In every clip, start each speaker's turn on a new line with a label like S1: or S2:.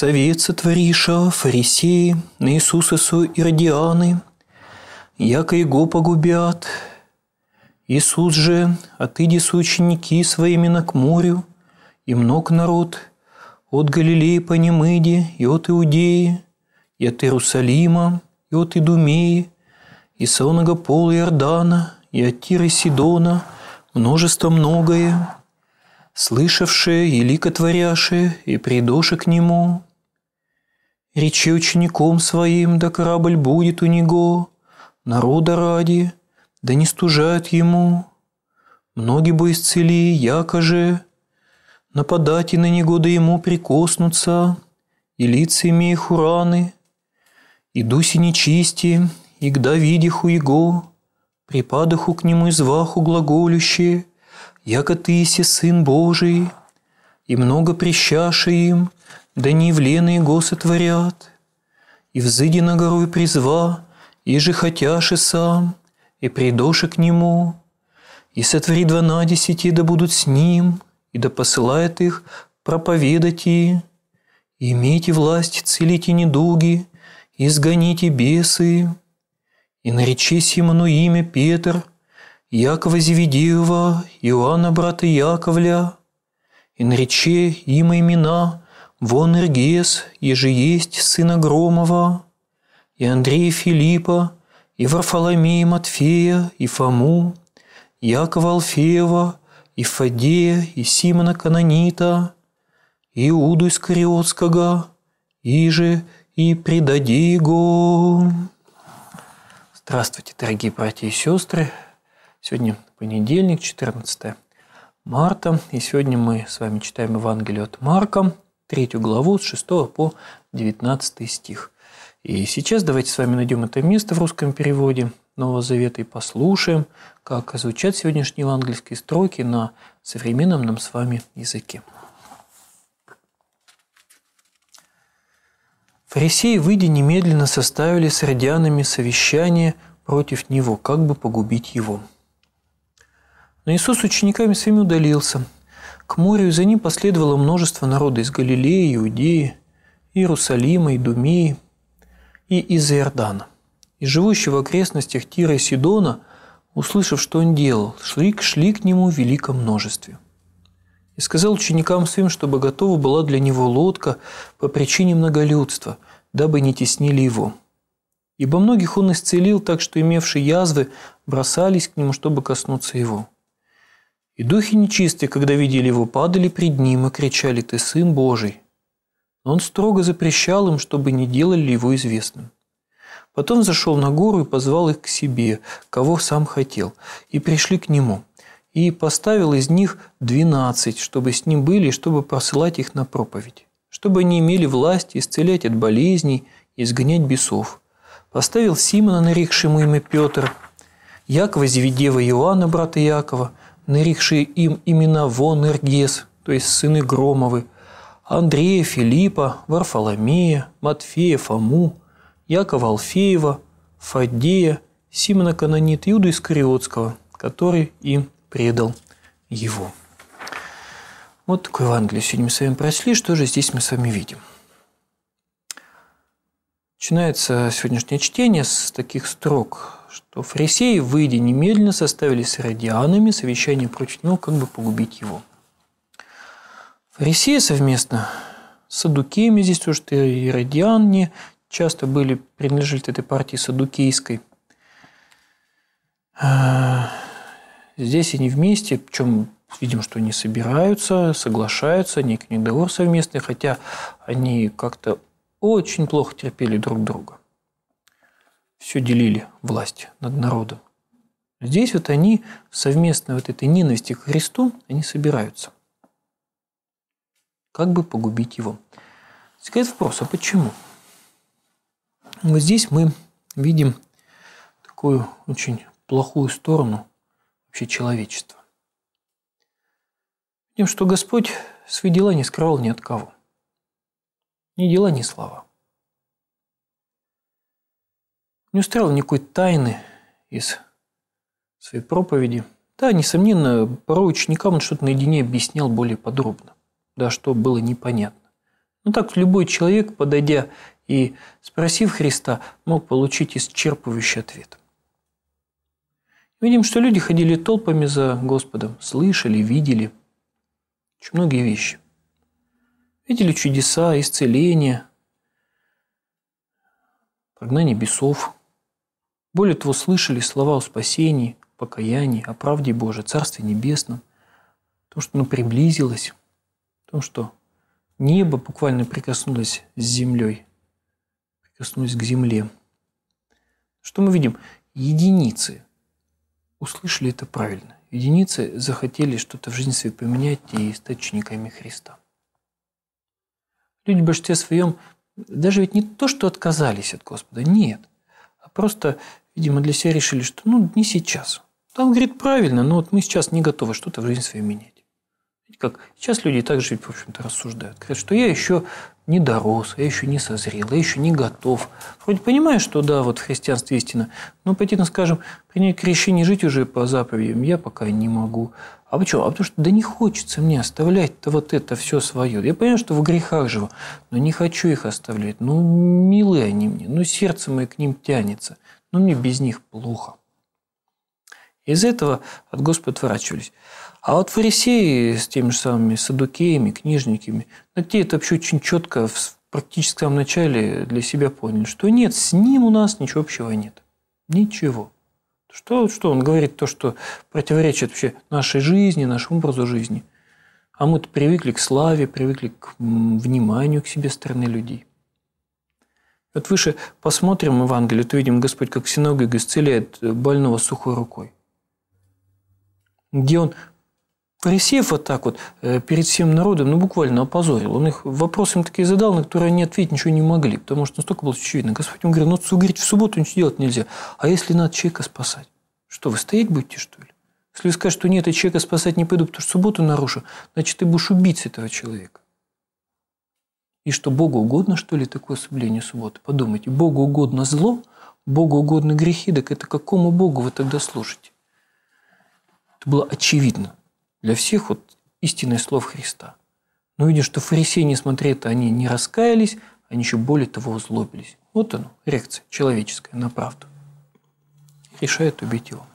S1: совет сотвориша фарисеи на Иисуса Иисусосу иродианы, яко его погубят. Иисус же, а отыди с ученики своими на к морю, и мног народ от Галилеи по Немыде, и от Иудеи, и от Иерусалима, и от Идумеи, и сонного пола Иордана, и от Тиры Сидона, множество многое, слышавшие и ликотворяшие, и придоши к нему, Речи учеником своим, да корабль будет у него, народа ради, да не стужает ему. Многие бы исцели, яко же, нападать и на него да ему прикоснуться, и лица имеих ураны, и дуси нечисти, и к Давидиху его, припадаху к нему изваху глаголюще, яко ты си сын Божий» и много прищаши им, да не в явлены го творят, И взыди на гору и призва, и же хотяши сам, и придоши к нему, и сотвори два десяти, да будут с ним, и да посылает их проповедать и, и имейте власть, целить и недуги, и изгоните бесы, и наречись Симону имя Петр, Якова Зеведеева, Иоанна брата Яковля, и нарече им имена, вон Иргес, еже есть сына Громова, и Андрея Филиппа, и Варфоломея Матфея, и Фому, Якова Алфеева, и Фадея, и Симона Канонита, и Иуду Искариотского, иже и предади его. Здравствуйте, дорогие братья и сестры. Сегодня понедельник, 14 марта. И сегодня мы с вами читаем Евангелие от Марка, третью главу с 6 по 19 стих. И сейчас давайте с вами найдем это место в русском переводе Нового Завета и послушаем, как звучат сегодняшние евангельские строки на современном нам с вами языке. Фарисеи, выйдя немедленно, составили с родянами совещание против него, как бы погубить его – но Иисус с учениками своими удалился к морю, и за ним последовало множество народа из Галилеи, Иудеи, Иерусалима, Идумии и из Иордана. И живущие в окрестностях Тира и Сидона, услышав, что он делал, шли, шли к нему в великом множестве. И сказал ученикам своим, чтобы готова была для него лодка по причине многолюдства, дабы не теснили его. Ибо многих он исцелил так, что имевшие язвы бросались к нему, чтобы коснуться его. И духи нечистые, когда видели его, падали пред ним и кричали «Ты Сын Божий!». Но он строго запрещал им, чтобы не делали его известным. Потом зашел на гору и позвал их к себе, кого сам хотел, и пришли к нему. И поставил из них двенадцать, чтобы с ним были, и чтобы посылать их на проповедь, чтобы они имели власть исцелять от болезней и изгонять бесов. Поставил Симона, нарекшему имя Петр, Якова, Зеведева, Иоанна, брата Якова – нарекшие им имена Вонергес, то есть сыны Громовы, Андрея, Филиппа, Варфоломея, Матфея, Фому, Якова Алфеева, Фадея, Симона Канонита, Иуда Искариотского, который им предал его. Вот такой Евангелие сегодня мы с вами прошли. Что же здесь мы с вами видим? Начинается сегодняшнее чтение с таких строк что фарисеи, выйдя немедленно, составили с иродианами совещание против него, как бы погубить его. Фарисеи совместно с садукеями, здесь тоже что иродиане часто были, принадлежали этой партии садукейской. А, здесь они вместе, причем видим, что они собираются, соглашаются, некий договор совместный, хотя они как-то очень плохо терпели друг друга все делили власть над народом. Здесь вот они совместно вот этой ненависти к Христу, они собираются. Как бы погубить его? Возникает вопрос, а почему? Вот здесь мы видим такую очень плохую сторону вообще человечества. Видим, что Господь свои дела не скрывал ни от кого. Ни дела, ни слова не устраивал никакой тайны из своей проповеди. Да, несомненно, порой ученикам он что-то наедине объяснял более подробно, да, что было непонятно. Но так любой человек, подойдя и спросив Христа, мог получить исчерпывающий ответ. Видим, что люди ходили толпами за Господом, слышали, видели очень многие вещи. Видели чудеса, исцеления, прогнание бесов – более того, слышали слова о спасении, покаянии, о правде Божией, Царстве Небесном, о что оно приблизилось, о что небо буквально прикоснулось с землей, прикоснулось к земле. Что мы видим? Единицы услышали это правильно. Единицы захотели что-то в жизни своей поменять и стать учениками Христа. Люди в большинстве своем даже ведь не то, что отказались от Господа, нет, а просто Видимо, для себя решили, что ну не сейчас. Там говорит правильно, но вот мы сейчас не готовы что-то в жизни своей менять. как сейчас люди так же, в общем-то, рассуждают. Говорят, что я еще не дорос, я еще не созрел, я еще не готов. Вроде понимаю, что да, вот в христианстве истина, но пойти, ну, скажем, принять крещение жить уже по заповедям я пока не могу. А почему? А потому что да не хочется мне оставлять-то вот это все свое. Я понимаю, что в грехах живу, но не хочу их оставлять. Ну, милые они мне, ну, сердце мое к ним тянется но мне без них плохо. Из этого от Господа отворачивались. А вот фарисеи с теми же самыми садукеями, книжниками, ну, те это вообще очень четко в практическом начале для себя поняли, что нет, с ним у нас ничего общего нет. Ничего. Что, что он говорит, то, что противоречит вообще нашей жизни, нашему образу жизни. А мы-то привыкли к славе, привыкли к вниманию к себе стороны людей. Вот выше посмотрим Евангелие, то видим, Господь как синагог исцеляет э, больного сухой рукой. Где он фарисеев вот так вот э, перед всем народом, ну, буквально опозорил. Он их вопросами такие задал, на которые они ответить ничего не могли, потому что настолько было очевидно. Господь ему говорит: ну, сугрить в субботу ничего делать нельзя. А если надо человека спасать? Что, вы стоять будете, что ли? Если вы скажете, что нет, я человека спасать не пойду, потому что субботу нарушу, значит, ты будешь убить этого человека. И что Богу угодно, что ли, такое соблюдение субботы? Подумайте, Богу угодно зло, Богу угодно грехи, так это какому Богу вы тогда служите? Это было очевидно для всех вот истинное слово Христа. Но видя, что фарисеи, несмотря это, они не раскаялись, они еще более того озлобились. Вот оно, реакция человеческая на правду. Решает убить его,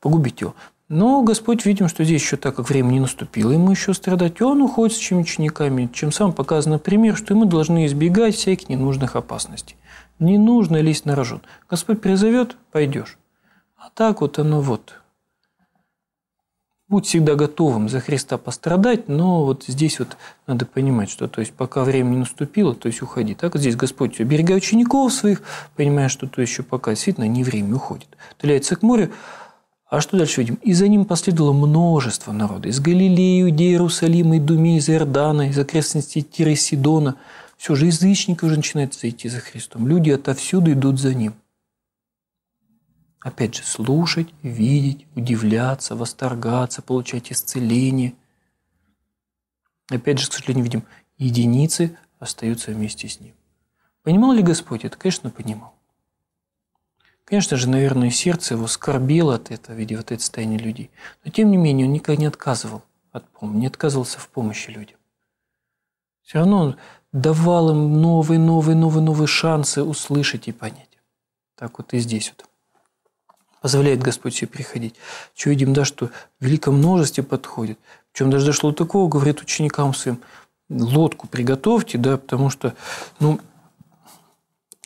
S1: погубить его. Но Господь, видим, что здесь еще так как время не наступило, ему еще страдать, и он уходит с чем учениками, чем сам показан пример, что мы должны избегать всяких ненужных опасностей. Не нужно лезть на рожон. Господь призовет – пойдешь. А так вот оно вот. Будь всегда готовым за Христа пострадать, но вот здесь вот надо понимать, что то есть пока время не наступило, то есть уходи. Так вот здесь Господь берега учеников своих, понимая, что то еще пока действительно не время уходит. Отдаляется к морю, а что дальше видим? И за ним последовало множество народов Из Галилеи, Иудеи, Иерусалима, Идумеи, из Иордана, из окрестностей Тира и Сидона. Все же язычники уже начинают идти за Христом. Люди отовсюду идут за ним. Опять же, слушать, видеть, удивляться, восторгаться, получать исцеление. Опять же, к сожалению, видим, единицы остаются вместе с ним. Понимал ли Господь это? Конечно, понимал. Конечно же, наверное, сердце его скорбило от этого, видя вот это состояние людей. Но тем не менее, он никогда не отказывал от помощи, не отказывался в помощи людям. Все равно он давал им новые, новые, новые, новые шансы услышать и понять. Так вот и здесь вот. Позволяет Господь себе приходить. Что видим, да, что в великом множестве подходит. Причем даже дошло до такого, говорит ученикам своим, лодку приготовьте, да, потому что, ну,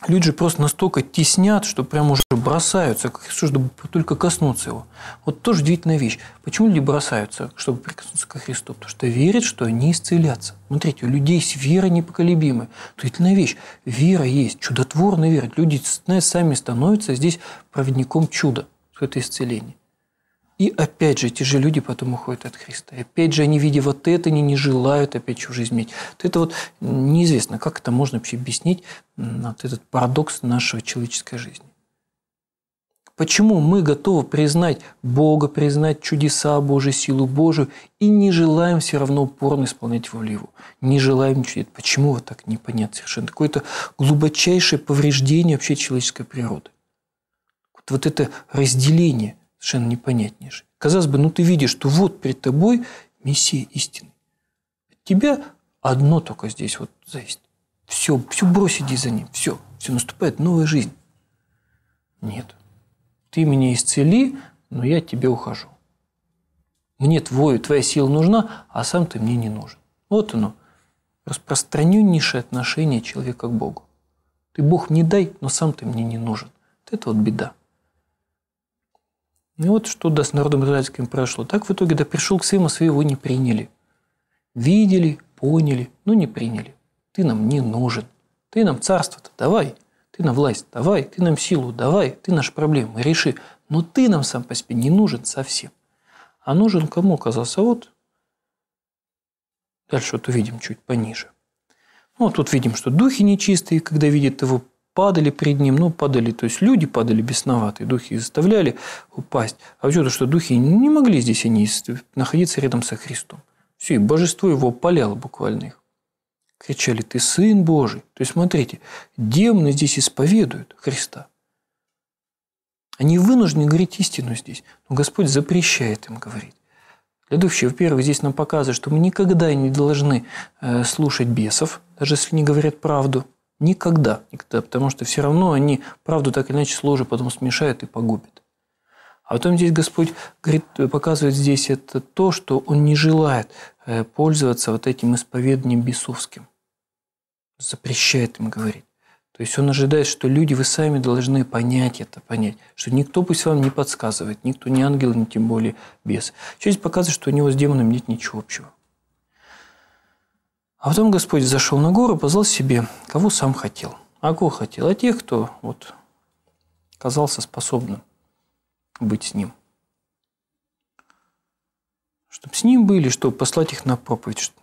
S1: люди же просто настолько теснят, что прям уже бросаются, чтобы только коснуться его. Вот тоже удивительная вещь. Почему люди бросаются, чтобы прикоснуться к Христу? Потому что верят, что они исцелятся. Смотрите, у людей с верой непоколебимы. Удивительная вещь. Вера есть, чудотворная вера. Люди сами становятся здесь проводником чуда, это исцеление. И опять же, те же люди потом уходят от Христа. И опять же, они, видя вот это, они не желают опять чужую изменить. Вот это вот неизвестно, как это можно вообще объяснить, вот этот парадокс нашего человеческой жизни. Почему мы готовы признать Бога, признать чудеса Божьи, силу Божию, и не желаем все равно упорно исполнять волю Его? Не желаем чудес. Почему вот так непонятно совершенно? Какое-то глубочайшее повреждение вообще человеческой природы. Вот это разделение – совершенно непонятнейшее. Казалось бы, ну ты видишь, что вот перед тобой мессия истины. От тебя одно только здесь вот зависит. Все, все брось, иди за ним, все, все, наступает новая жизнь. Нет. Ты меня исцели, но я тебе ухожу. Мне твой, твоя сила нужна, а сам ты мне не нужен. Вот оно, распространеннейшее отношение человека к Богу. Ты Бог не дай, но сам ты мне не нужен. Вот это вот беда. Ну, и вот что да с народом израильским прошло. Так в итоге, да пришел к сыну своего не приняли. Видели, поняли, но не приняли. Ты нам не нужен. Ты нам царство-то давай. Ты нам власть давай. Ты нам силу давай. Ты наши проблемы реши. Но ты нам сам по себе не нужен совсем. А нужен кому оказался? Вот дальше вот увидим чуть пониже. Ну, вот а тут видим, что духи нечистые, когда видят его падали перед ним, ну, падали, то есть люди падали бесноватые, духи заставляли упасть. А то, что духи не могли здесь они находиться рядом со Христом. Все, и божество его поляло буквально их. Кричали, ты Сын Божий. То есть, смотрите, демоны здесь исповедуют Христа. Они вынуждены говорить истину здесь, но Господь запрещает им говорить. Для духовщих, во-первых, здесь нам показывают, что мы никогда не должны э, слушать бесов, даже если не говорят правду – Никогда. Никогда. Потому что все равно они правду так или иначе с потом смешают и погубят. А потом здесь Господь говорит, э, показывает здесь это то, что Он не желает э, пользоваться вот этим исповеданием бесовским. Запрещает им говорить. То есть он ожидает, что люди, вы сами должны понять это, понять, что никто пусть вам не подсказывает, никто не ангел, не тем более бес. Через показывает, что у него с демоном нет ничего общего. А потом Господь зашел на гору позвал себе, кого сам хотел. А кого хотел? А тех, кто вот казался способным быть с ним. Чтобы с ним были, чтобы послать их на проповедь,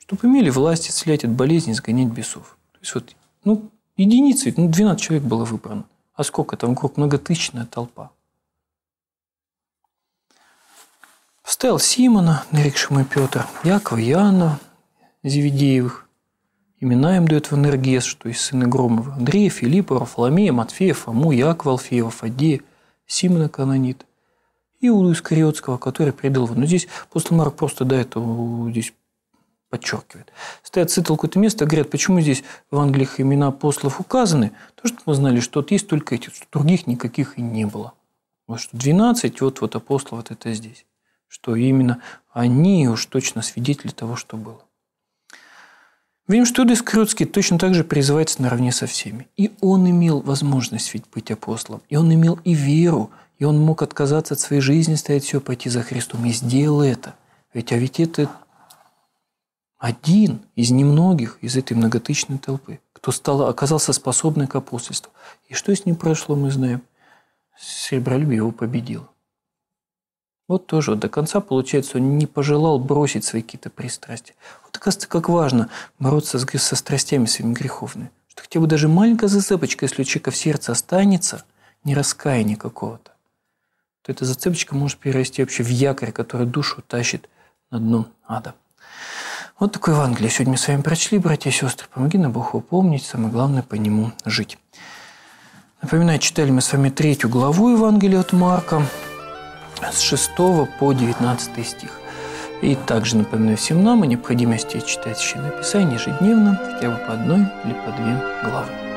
S1: чтобы имели власть исцелять от болезней, сгонять бесов. То есть вот, ну, единицы, ну, 12 человек было выбрано. А сколько там вокруг? Многотысячная толпа. Встал Симона, нарекшему Петр, Якова, Иоанна, Зеведеевых. Имена им дает в НРГС, что есть сыны Громова. Андрея, Филиппа, Варфоломея, Матфея, Фому, Якова, Алфеева, Фадея, Симона Канонит. и Иуду Искариотского, который предал его. Но здесь после Марк просто до этого здесь подчеркивает. Стоят цитал какое-то место, говорят, почему здесь в Англиях имена послов указаны, то, что мы знали, что вот есть только эти, что других никаких и не было. Вот что 12, вот, вот апостолов вот это здесь. Что именно они уж точно свидетели того, что было. Видим, что Иуда Искриотский точно так же призывается наравне со всеми. И он имел возможность ведь быть апостолом. И он имел и веру. И он мог отказаться от своей жизни, стоять все, пойти за Христом. И сделал это. Ведь, а ведь это один из немногих из этой многотычной толпы, кто стал, оказался способным к апостольству. И что с ним прошло, мы знаем. Сребролюбие его победило. Вот тоже вот до конца, получается, он не пожелал бросить свои какие-то пристрастия. Вот, оказывается, как важно бороться с, со страстями своими греховными. Что хотя бы даже маленькая зацепочка, если у человека в сердце останется не раскаяние какого-то, то эта зацепочка может перерасти вообще в якорь, который душу тащит на дно ада. Вот такое Евангелие. Сегодня мы с вами прочли, братья и сестры. Помоги нам Богу помнить, самое главное по нему жить. Напоминаю, читали мы с вами третью главу Евангелия от Марка с 6 по 19 стих. И также напоминаю всем нам о необходимости читать Священное Писание ежедневно, хотя бы по одной или по две главы.